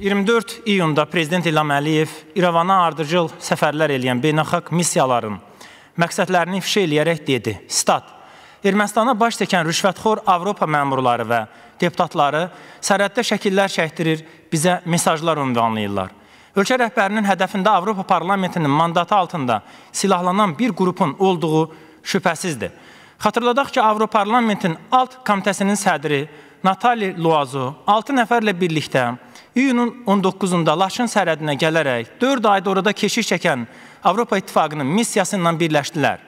24 iyunda Prezident İlham Əliyev İrəvana ardıcıl səfərlər eləyən beynəlxalq missiyaların məqsədlərini ifşa eləyərək dedi, stat, Ermənistana baş çəkən rüşvətxor Avropa məmurları və deputatları sərhəddə şəkillər çəkdirir, bizə mesajlar ünvanlayırlar. Ölkə rəhbərinin hədəfində Avropa parlamentinin mandatı altında silahlanan bir qrupun olduğu şübhəsizdir. Xatırladaq ki, Avropa parlamentin alt komitəsinin sədri Natali Luazu 6 nəfərlə birlikdə iyunun 19-da Laçın sərhədinə gələrək 4 ayda orada keşiş çəkən Avropa İttifaqının missiyası ilə birləşdilər.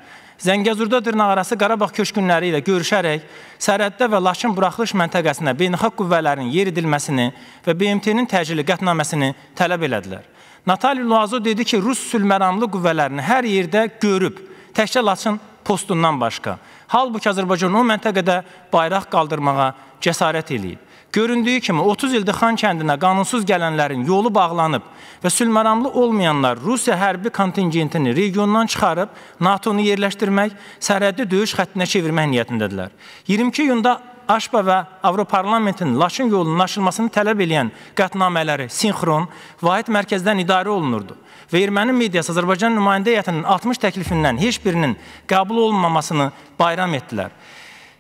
Zəngəzurda dırnaqarası Qarabağ köşkünləri ilə görüşərək sərhəddə və Laçın buraxılış məntəqəsinə beynəlxalq qüvvələrin yeridilməsini və BMT-nin təcili qətnaməsini tələb elədilər. Natali Luazo dedi ki, Rus sülməramlı qüvvələrini hər yerdə görüb, təkcə Laçın postundan başqa. Halbuki Azərbaycan o məntəqədə bayraq qaldırmağa cəsarət eləyib. Göründüyü kimi 30 ildə Xan kəndinə qanunsuz gələnlərin yolu bağlanıb və sülməramlı olmayanlar Rusiya hərbi kontingentini regiondan çıxarıb NATO-nu yerləşdirmək, sərhədli döyüş xəttinə çevirmək niyyətindədirlər. 22 iyunda AŞBA və Avroparlamentin Laçın yolunun açılmasını tələb edən qətnamələri sinxron, vahid mərkəzdən idarə olunurdu və erməni mediası Azərbaycan nümayəndə heyətinin 60 təklifindən heç birinin qəbul olunmamasını bayram etdilər.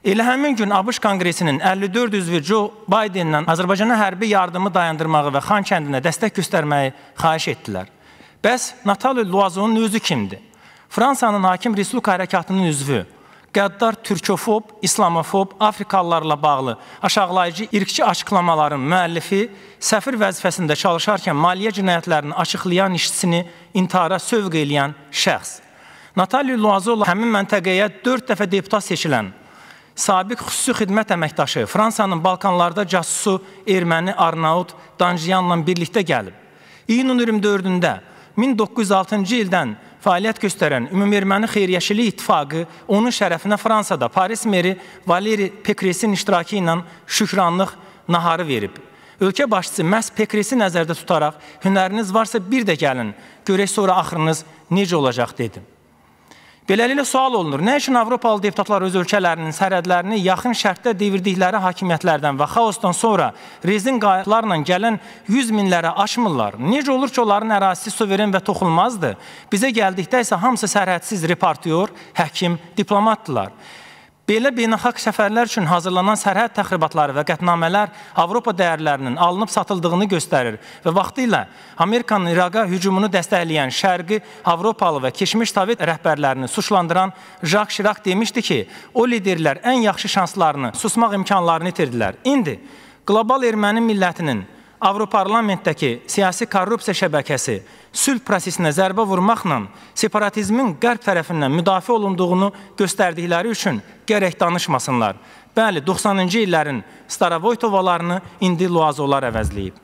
Elə həmin gün ABŞ Konqresinin 54 üzvü Joe Biden-dən Azərbaycana hərbi yardımı dayandırmağı və Xan kəndinə dəstək göstərməyi xahiş etdilər. Bəs Natali Luazonun özü kimdir? Fransanın hakim respublika hərəkatının üzvü, qəddar türkofob, islamofob, afrikalılarla bağlı aşağılayıcı irqçi açıqlamaların müəllifi, səfir vəzifəsində çalışarkən maliyyə cinayətlərini açıqlayan işçisini intihara sövq eləyən şəxs. Natali Luazola həmin məntəqəyə 4 dəfə deputat seçilən sabiq xüsusi xidmət əməkdaşı Fransanın Balkanlarda casusu erməni Arnaud Danjiyanla birlikdə gəlib. İyunun 24-də 1906-cı ildən fəaliyyət göstərən Ümumərməni Xeyriyyəçilik İttifaqı onun şərəfinə Fransada Paris meri Valeri Pekresin iştirakı ilə şükranlıq naharı verib. Ölkə başçısı məhz Pekresi nəzərdə tutaraq, hünəriniz varsa bir də gəlin, görək sonra axırınız necə olacaq dedi. Beləliklə sual olunur. Nə üçün Avropalı deputatlar öz ölkələrinin sərhədlərini yaxın şərtdə devirdikləri hakimiyyətlərdən və xaosdan sonra rezin qayıqlarla gələn 100 minlərə aşmırlar? Necə olur ki, onların ərazisi suveren və toxunmazdır? Bizə gəldikdə isə hamısı sərhədsiz reportyor, həkim, diplomatdırlar. Belə beynəlxalq səfərlər üçün hazırlanan sərhəd təxribatları və qətnamələr Avropa dəyərlərinin alınıb satıldığını göstərir və vaxtı ilə Amerikanın İraqa hücumunu dəstəkləyən şərqi Avropalı və keçmiş Sovet rəhbərlərini suçlandıran Jak Şirak demişdi ki, o liderlər ən yaxşı şanslarını, susmaq imkanlarını itirdilər. İndi qlobal erməni millətinin Avroparlamentdəki siyasi korrupsiya şəbəkəsi sülh prosesinə zərbə vurmaqla separatizmin qərb tərəfindən müdafiə olunduğunu göstərdikləri üçün gərək danışmasınlar. Bəli, 90-cı illərin Starovoytovalarını indi Luazolar əvəzləyib.